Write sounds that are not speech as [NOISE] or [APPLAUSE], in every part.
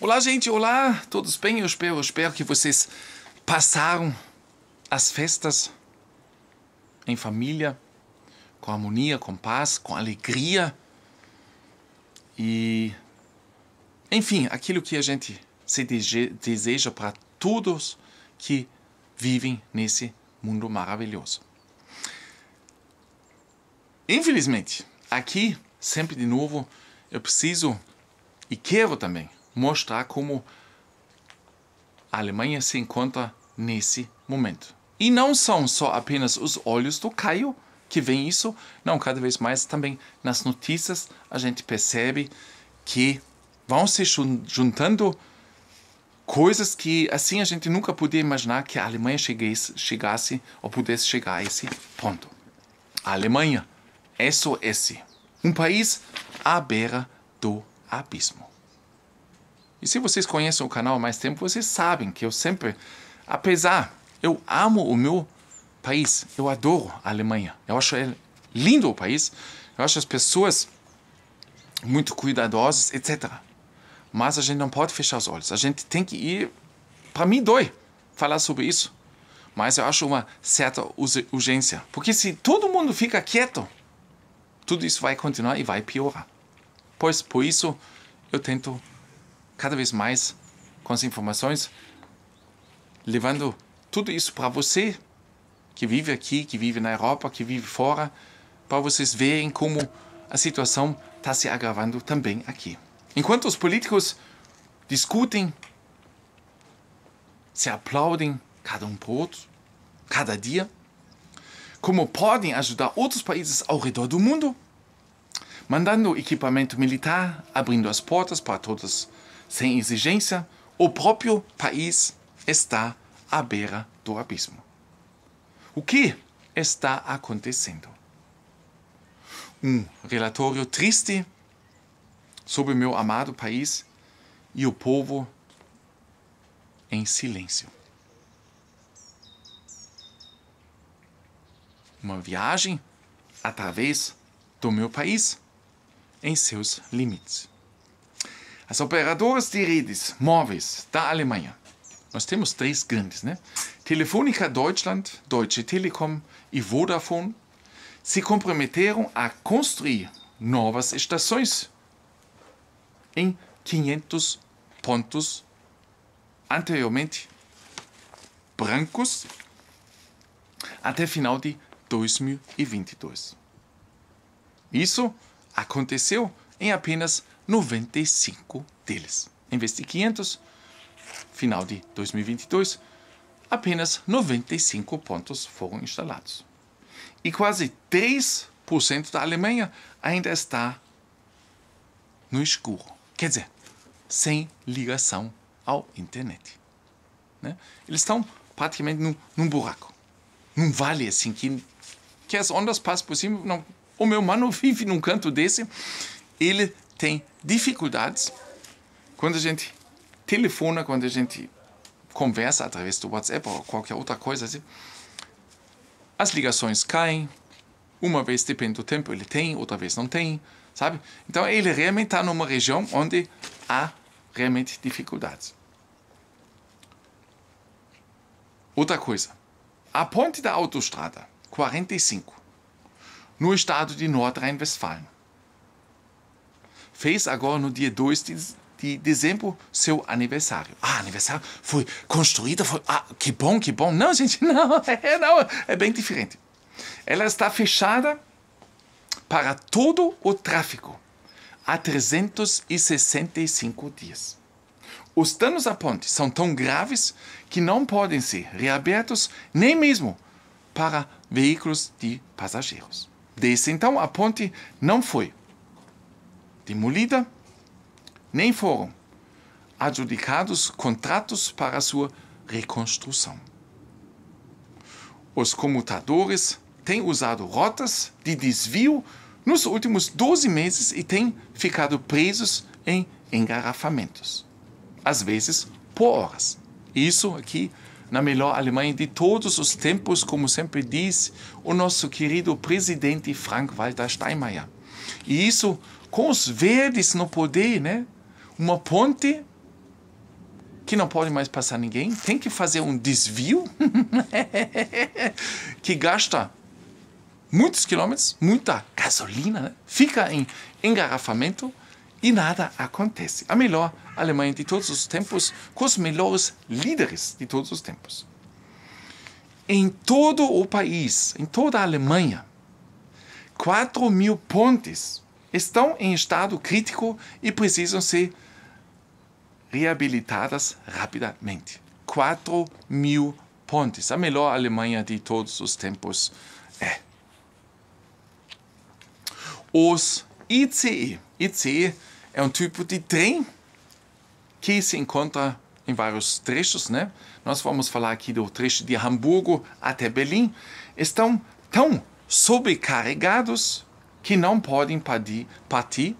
Olá, gente, olá, todos bem? Eu espero, eu espero que vocês passaram as festas em família, com harmonia, com paz, com alegria e, enfim, aquilo que a gente se deseja para todos que vivem nesse mundo maravilhoso. Infelizmente, aqui, sempre de novo, eu preciso e quero também mostrar como a Alemanha se encontra nesse momento. E não são só apenas os olhos do Caio que vem isso, não, cada vez mais também nas notícias a gente percebe que vão se juntando coisas que assim a gente nunca podia imaginar que a Alemanha chegasse, chegasse ou pudesse chegar a esse ponto. A Alemanha, SOS, um país à beira do abismo. E se vocês conhecem o canal há mais tempo, vocês sabem que eu sempre, apesar, eu amo o meu país, eu adoro a Alemanha. Eu acho lindo o país, eu acho as pessoas muito cuidadosas, etc. Mas a gente não pode fechar os olhos, a gente tem que ir. Para mim, dói falar sobre isso, mas eu acho uma certa urgência. Porque se todo mundo fica quieto, tudo isso vai continuar e vai piorar. Pois, por isso, eu tento cada vez mais com as informações, levando tudo isso para você que vive aqui, que vive na Europa, que vive fora, para vocês verem como a situação está se agravando também aqui. Enquanto os políticos discutem, se aplaudem cada um para outro, cada dia, como podem ajudar outros países ao redor do mundo, mandando equipamento militar, abrindo as portas para todas sem exigência, o próprio país está à beira do abismo. O que está acontecendo? Um relatório triste sobre meu amado país e o povo em silêncio. Uma viagem através do meu país em seus limites. As operadoras de redes móveis da Alemanha. Nós temos três grandes, né? Telefônica Deutschland, Deutsche Telekom e Vodafone se comprometeram a construir novas estações em 500 pontos anteriormente brancos até final de 2022. Isso aconteceu em apenas 95 deles. Em vez de 500, final de 2022, apenas 95 pontos foram instalados. E quase 3% da Alemanha ainda está no escuro. Quer dizer, sem ligação à internet. Né? Eles estão praticamente num, num, buraco, num vale assim, que, que as ondas passam por cima. Não, o meu mano [LAUGHS] vive num canto desse ele tem dificuldades quando a gente telefona, quando a gente conversa através do WhatsApp ou qualquer outra coisa assim. As ligações caem, uma vez depende do tempo, ele tem, outra vez não tem, sabe? Então ele realmente está numa região onde há realmente dificuldades. Outra coisa, a ponte da autostrada 45, no estado de Nordrhein-Westfalen, fez agora no dia 2 de, de dezembro seu aniversário. Ah, aniversário foi construída, foi. Ah, que bom, que bom. Não, gente, [LAUGHS] não, é, não, é bem diferente. Ela está fechada para todo o tráfego há 365 dias. Os danos à ponte são tão graves que não podem ser reabertos nem mesmo para veículos de passageiros. Desde então, a ponte não foi demolida, nem foram adjudicados contratos para sua reconstrução. Os comutadores têm usado rotas de desvio nos últimos 12 meses e têm ficado presos em engarrafamentos, às vezes por horas. Isso aqui na melhor Alemanha de todos os tempos, como sempre diz o nosso querido presidente Frank-Walter Steinmeier. E isso com os verdes no poder, né? Uma ponte que não pode mais passar ninguém, tem que fazer um desvio [LAUGHS] que gasta muitos quilômetros, muita gasolina, né? fica em engarrafamento e nada acontece. A melhor Alemanha de todos os tempos, com os melhores líderes de todos os tempos. Em todo o país, em toda a Alemanha, 4 mil pontes estão em estado crítico e precisam ser reabilitadas rapidamente. 4 mil pontes, a melhor Alemanha de todos os tempos é. Os ICE. ICE é um tipo de trem que se encontra em vários trechos, né? Nós vamos falar aqui do trecho de Hamburgo até Berlim. Estão tão sobrecarregados que não podem partir,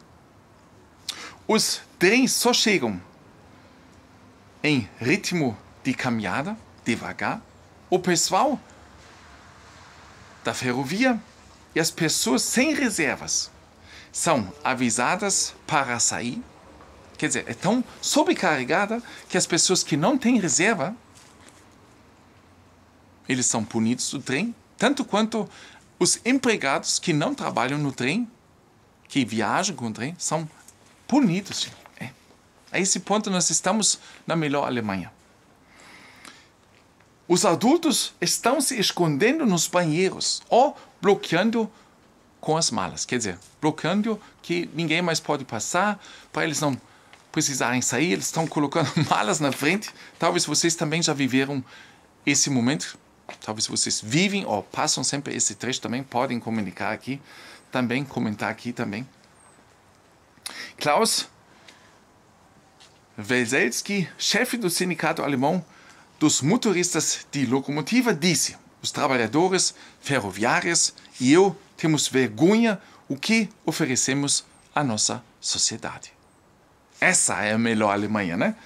os trens só chegam em ritmo de caminhada, devagar. O pessoal da ferrovia e as pessoas sem reservas são avisadas para sair. Quer dizer, é tão sobrecarregada que as pessoas que não têm reserva, eles são punidos do trem, tanto quanto os empregados que não trabalham no trem, que viajam com o trem, são punidos. É. A é esse ponto nós estamos na melhor Alemanha. Os adultos estão se escondendo nos banheiros ou bloqueando com as malas. Quer dizer, bloqueando que ninguém mais pode passar, para eles não precisarem sair, eles estão colocando [LAUGHS] malas na frente. Talvez vocês também já viveram esse momento talvez vocês vivem ou passam sempre esse trecho também, podem comunicar aqui, também comentar aqui também. Klaus Weselski, chefe do sindicato alemão dos motoristas de locomotiva, disse: os trabalhadores ferroviários e eu temos vergonha o que oferecemos à nossa sociedade. Essa é a melhor Alemanha, né?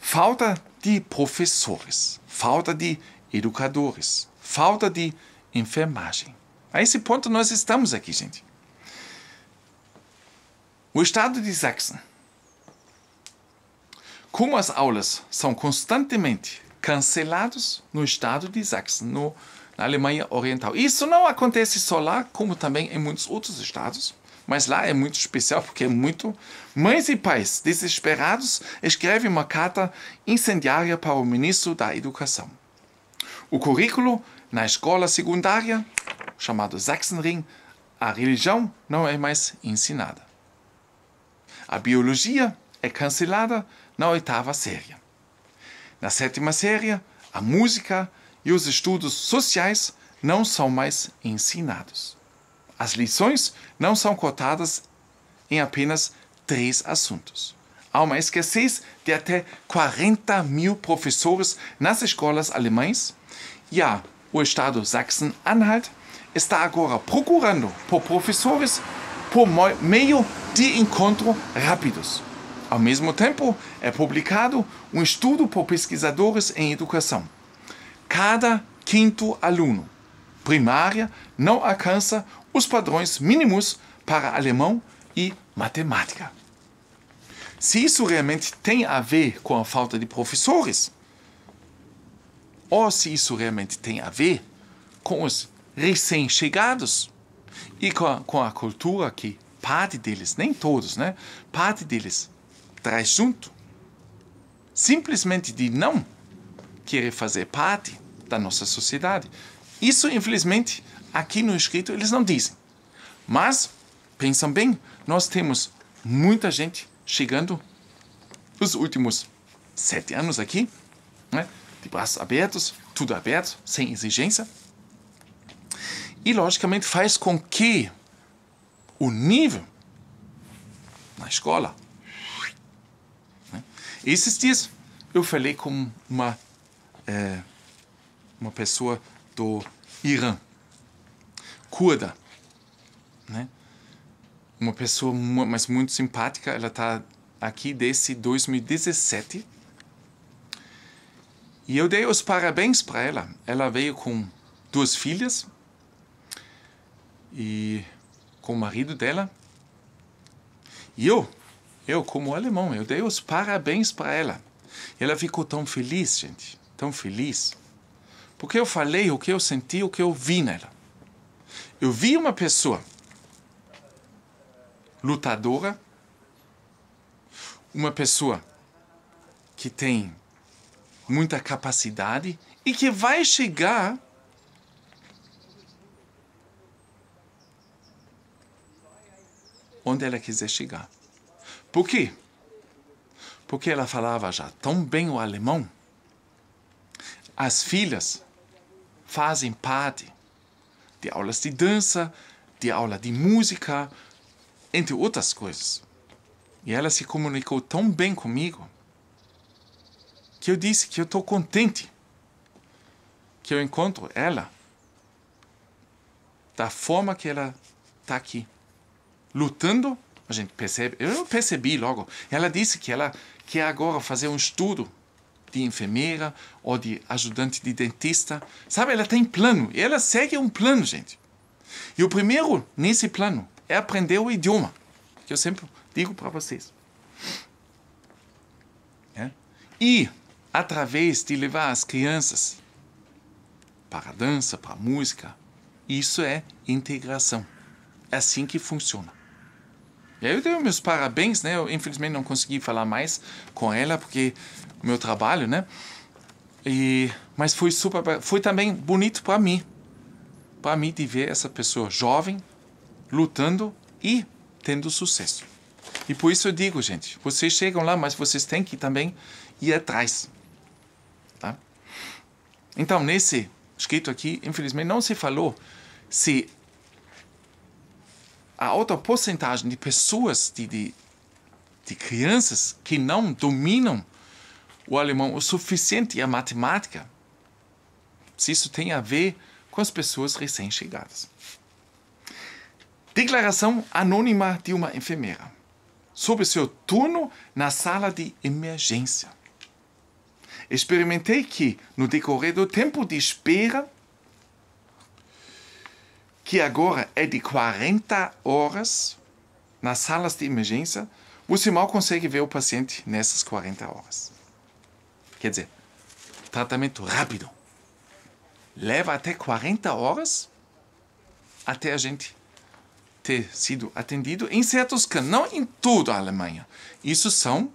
Falta de professores, falta de educadores, falta de enfermagem. A esse ponto nós estamos aqui, gente. O estado de Sachsen, como as aulas são constantemente canceladas no estado de Sachsen, no, na Alemanha Oriental. Isso não acontece só lá, como também em muitos outros estados, mas lá é muito especial porque é muito. Mães e pais desesperados escrevem uma carta incendiária para o ministro da Educação. O currículo na escola secundária, chamado Sachsenring, a religião não é mais ensinada. A biologia é cancelada na oitava série. Na sétima série, a música e os estudos sociais não são mais ensinados. As lições não são cotadas em apenas três assuntos. Há uma escassez de até 40 mil professores nas escolas alemãs ja, o Estado Sachsen-Anhalt está agora procurando por professores por meio de encontros rápidos. Ao mesmo tempo, é publicado um estudo por pesquisadores em educação. Cada quinto aluno primária não alcança os padrões mínimos para alemão e matemática. Se isso realmente tem a ver com a falta de professores, ou se isso realmente tem a ver com os recém-chegados e com a, com a cultura que parte deles, nem todos, né? Parte deles traz junto. Simplesmente de não querer fazer parte da nossa sociedade. Isso, infelizmente, aqui no escrito eles não dizem. Mas, pensam bem, nós temos muita gente chegando nos últimos sete anos aqui, né? de braços abertos, tudo aberto, sem exigência. E, logicamente, faz com que o nível na escola. Né? Esses dias eu falei com uma, é, uma pessoa do Irã, curda, né? uma pessoa mas muito simpática, ela está aqui desde 2017 e eu dei os parabéns para ela. Ela veio com duas filhas e com o marido dela. E eu, eu como alemão, eu dei os parabéns para ela. Ela ficou tão feliz, gente, tão feliz. Porque eu falei o que eu senti, o que eu vi nela. Eu vi uma pessoa lutadora, uma pessoa que tem muita capacidade e que vai chegar onde ela quiser chegar. Por quê? Porque ela falava já tão bem o alemão. As filhas fazem parte de aulas de dança, de aula de música, entre outras coisas. E ela se comunicou tão bem comigo que eu disse que eu estou contente que eu encontro ela da forma que ela está aqui lutando a gente percebe eu percebi logo ela disse que ela quer agora fazer um estudo de enfermeira ou de ajudante de dentista sabe ela tem plano ela segue um plano gente e o primeiro nesse plano é aprender o idioma que eu sempre digo para vocês é. e através de levar as crianças para a dança, para a música. Isso é integração. É assim que funciona. E aí eu dei meus parabéns, né? Eu infelizmente não consegui falar mais com ela porque o meu trabalho, né? E mas foi super, foi também bonito para mim, para mim de ver essa pessoa jovem lutando e tendo sucesso. E por isso eu digo, gente, vocês chegam lá, mas vocês têm que também ir atrás. Então, nesse escrito aqui, infelizmente, não se falou se a alta porcentagem de pessoas, de, de, de crianças que não dominam o alemão o suficiente e a matemática, se isso tem a ver com as pessoas recém-chegadas. Declaração anônima de uma enfermeira sobre seu turno na sala de emergência experimentei que, no decorrer do tempo de espera, que agora é de 40 horas nas salas de emergência, você mal consegue ver o paciente nessas 40 horas. Quer dizer, tratamento rápido leva até 40 horas até a gente ter sido atendido em certos casos, não em toda a Alemanha. Isso são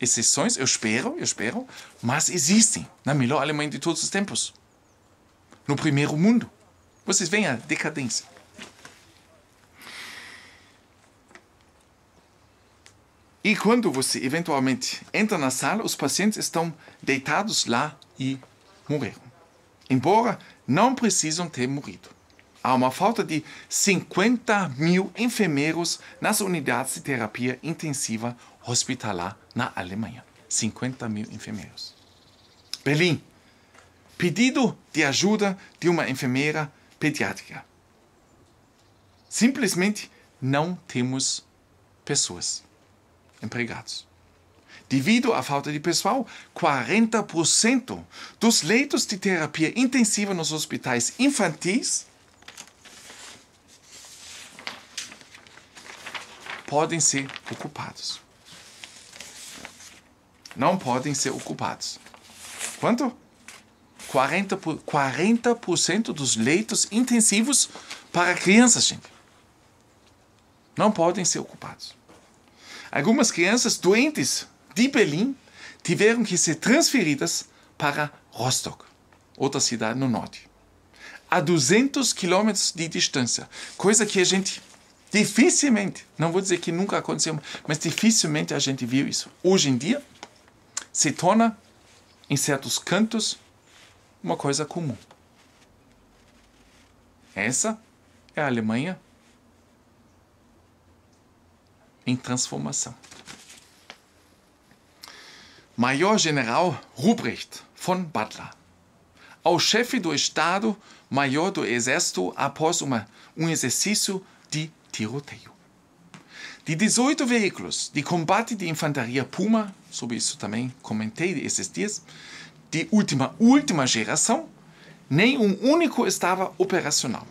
exceções, eu espero, eu espero, mas existem na melhor Alemanha de todos os tempos. No primeiro mundo. Vocês veem a decadência. E quando você eventualmente entra na sala, os pacientes estão deitados lá e morreram. Embora não precisam ter morrido. Há uma falta de 50 mil enfermeiros nas unidades de terapia intensiva hospitalar na Alemanha. 50 mil enfermeiros. Berlim. Pedido de ajuda de uma enfermeira pediátrica. Simplesmente não temos pessoas empregados. Devido à falta de pessoal, 40% dos leitos de terapia intensiva nos hospitais infantis podem ser ocupados não podem ser ocupados. Quanto? 40%, por, 40 dos leitos intensivos para crianças, gente. Não podem ser ocupados. Algumas crianças doentes de Berlim tiveram que ser transferidas para Rostock, outra cidade no norte, a 200 quilômetros de distância, coisa que a gente dificilmente, não vou dizer que nunca aconteceu, mas dificilmente a gente viu isso. Hoje em dia, se torna, em certos cantos, uma coisa comum. Essa é a Alemanha em transformação. Major-General Ruprecht von Butler, ao chefe do Estado-Maior do Exército após uma, um exercício de tiroteio. De 18 veículos de combate de infantaria Puma, sobre isso também comentei esses dias, de última, última geração, nem um único estava operacional.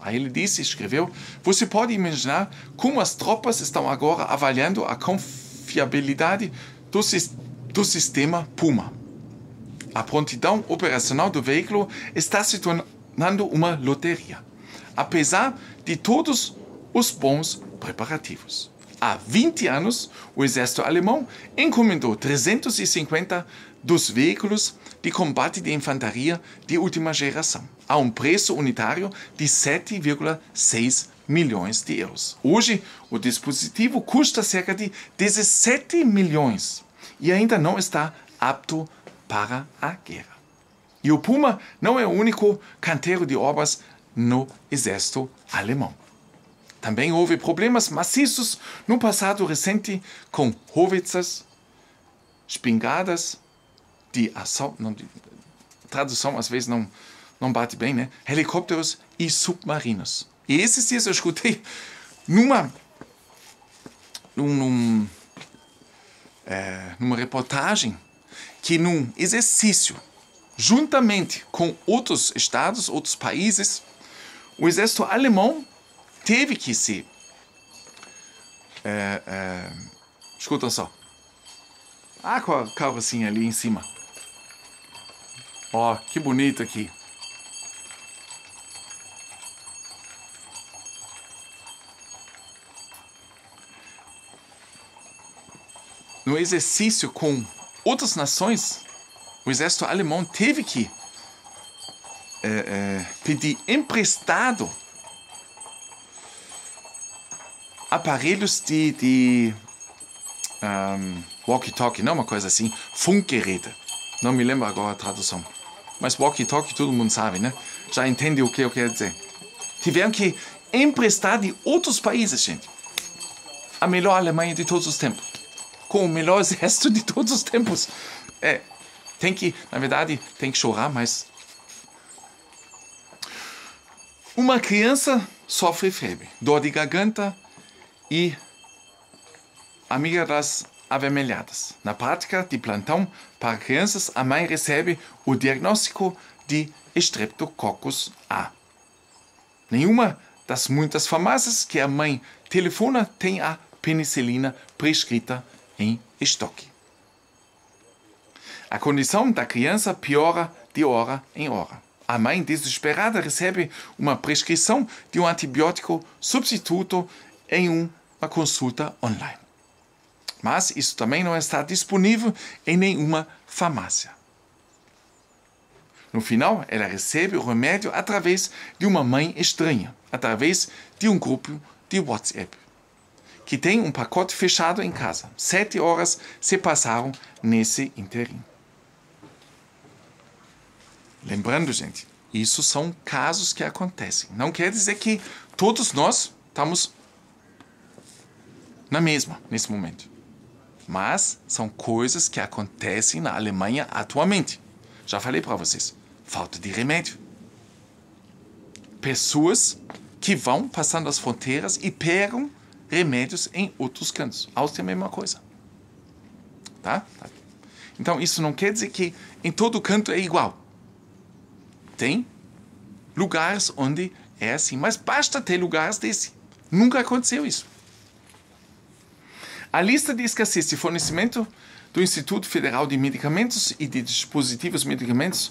Aí ele disse, escreveu, você pode imaginar como as tropas estão agora avaliando a confiabilidade do, do sistema Puma. A prontidão operacional do veículo está se tornando uma loteria, apesar de todos os bons preparativos. Há 20 anos, o exército alemão encomendou 350 dos veículos de combate de infantaria de última geração, a um preço unitário de 7,6 milhões de euros. Hoje, o dispositivo custa cerca de 17 milhões e ainda não está apto para a guerra. E o Puma não é o único canteiro de obras no exército alemão. Também houve problemas maciços no passado recente com rovitzas, espingardas, de ação, não, de, tradução às vezes não, não bate bem, né? Helicópteros e submarinos. E esses dias eu escutei numa, num, é, numa reportagem que num exercício, juntamente com outros estados, outros países, o exército alemão teve que se. É, é, escutam só. Ah, com a carrocinha ali em cima. Ó, oh, que bonito aqui. No exercício com outras nações, o exército alemão teve que é, é, pedir emprestado aparelhos de, de um, walkie-talkie, não uma coisa assim, funkgeräte. Não me lembro agora a tradução. Mas walkie-talkie todo mundo sabe, né? Já entende o que eu quero dizer. Tiveram que emprestar de outros países, gente. A melhor Alemanha de todos os tempos. Com o melhor [LAUGHS] exército de todos os tempos. É, tem que, na verdade, tem que chorar, mas. Uma criança sofre febre, dor de garganta, e Amiga das Avermelhadas. Na prática de plantão para crianças, a mãe recebe o diagnóstico de Streptococcus A. Nenhuma das muitas farmácias que a mãe telefona tem a penicilina prescrita em estoque. A condição da criança piora de hora em hora. A mãe desesperada recebe uma prescrição de um antibiótico substituto em um uma consulta online. Mas isso também não está disponível em nenhuma farmácia. No final, ela recebe o remédio através de uma mãe estranha, através de um grupo de WhatsApp, que tem um pacote fechado em casa. Sete horas se passaram nesse interim. Lembrando, gente, isso são casos que acontecem. Não quer dizer que todos nós estamos na mesma nesse momento. Mas são coisas que acontecem na Alemanha atualmente. Já falei para vocês: falta de remédio. Pessoas que vão passando as fronteiras e pegam remédios em outros cantos. A Áustria é a mesma coisa. Tá? Então, isso não quer dizer que em todo canto é igual. Tem lugares onde é assim, mas basta ter lugares desse. Nunca aconteceu isso. A lista diz que assiste fornecimento do Instituto Federal de Medicamentos e de Dispositivos Medicamentos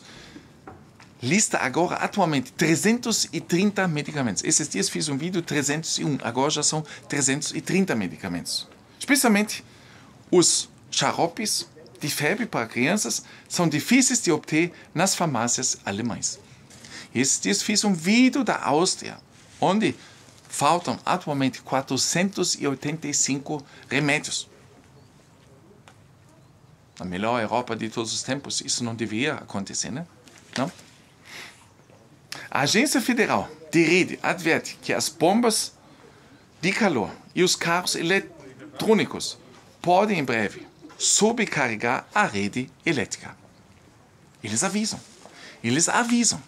lista agora atualmente 330 medicamentos. Esses dias fiz um vídeo 301, agora já são 330 medicamentos. Especialmente os xaropes de febre para crianças são difíceis de obter nas farmácias alemães. Esses dias fiz um vídeo da Áustria, onde faltam atualmente 485 remédios. Na melhor Europa de todos os tempos, isso não devia acontecer, né? Não? A Agência Federal de Rede adverte que as bombas de calor e os carros eletrônicos podem em breve sobrecarregar a rede elétrica. Eles avisam. Eles avisam.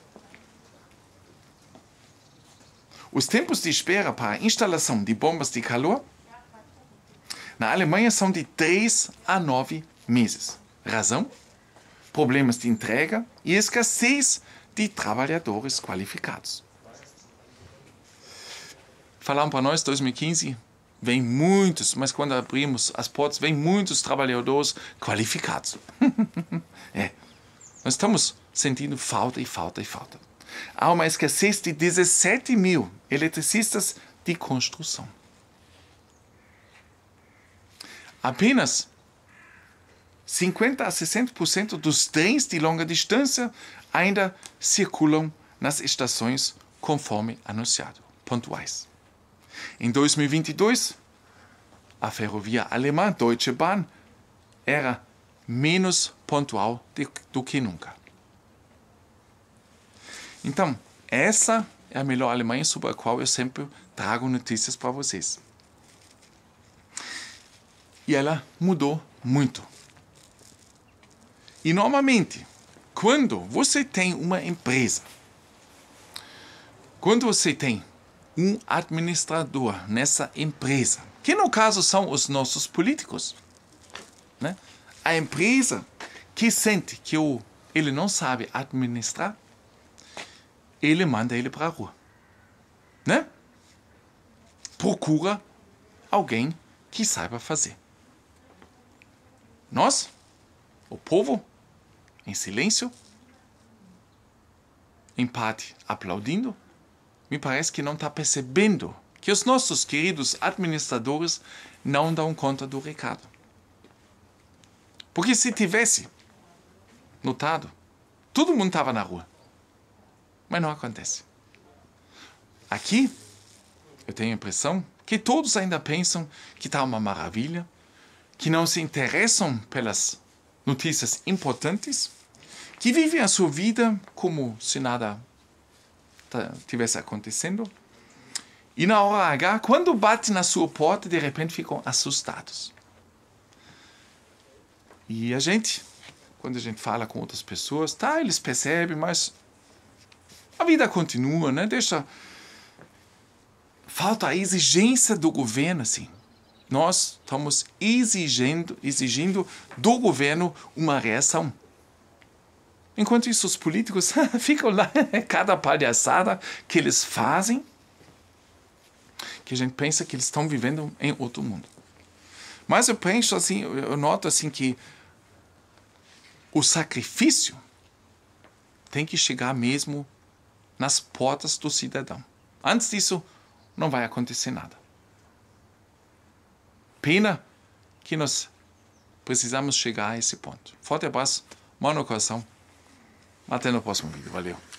Os tempos de espera para a instalação de bombas de calor na Alemanha são de 3 a 9 meses. Razão? Problemas de entrega e escassez de trabalhadores qualificados. Falaram para nós 2015 vem muitos, mas quando abrimos as portas, vem muitos trabalhadores qualificados. [LAUGHS] é. Nós estamos sentindo falta e falta e falta há uma escassez de 17 mil eletricistas de construção. Apenas 50 a 60% dos trens de longa distância ainda circulam nas estações conforme anunciado, pontuais. Em 2022, a ferrovia alemã Deutsche Bahn era menos pontual do que nunca. Então, essa é a melhor Alemanha sobre a qual eu sempre trago notícias para vocês. E ela mudou muito. E normalmente, quando você tem uma empresa, quando você tem um administrador nessa empresa, que no caso são os nossos políticos, né? a empresa que sente que o, ele não sabe administrar, ele manda ele para a rua. Né? Procura alguém que saiba fazer. Nós, o povo, em silêncio, empate, aplaudindo, me parece que não está percebendo que os nossos queridos administradores não dão conta do recado. Porque se tivesse notado, todo mundo estava na rua mas não acontece. Aqui, eu tenho a impressão que todos ainda pensam que está uma maravilha, que não se interessam pelas notícias importantes, que vivem a sua vida como se nada tá, tivesse acontecendo. E na hora H, quando bate na sua porta, de repente ficam assustados. E a gente, quando a gente fala com outras pessoas, tá, eles percebem, mas a vida continua, né? Deixa. Falta a exigência do governo, assim. Nós estamos exigindo, exigindo do governo uma reação. Enquanto isso, os políticos [LAUGHS] ficam lá, cada palhaçada que eles fazem, que a gente pensa que eles estão vivendo em outro mundo. Mas eu penso assim, eu noto assim que o sacrifício tem que chegar mesmo nas portas do cidadão. Antes disso, não vai acontecer nada. Pena que nós precisamos chegar a esse ponto. Forte abraço, mão no coração. Até no próximo vídeo. Valeu.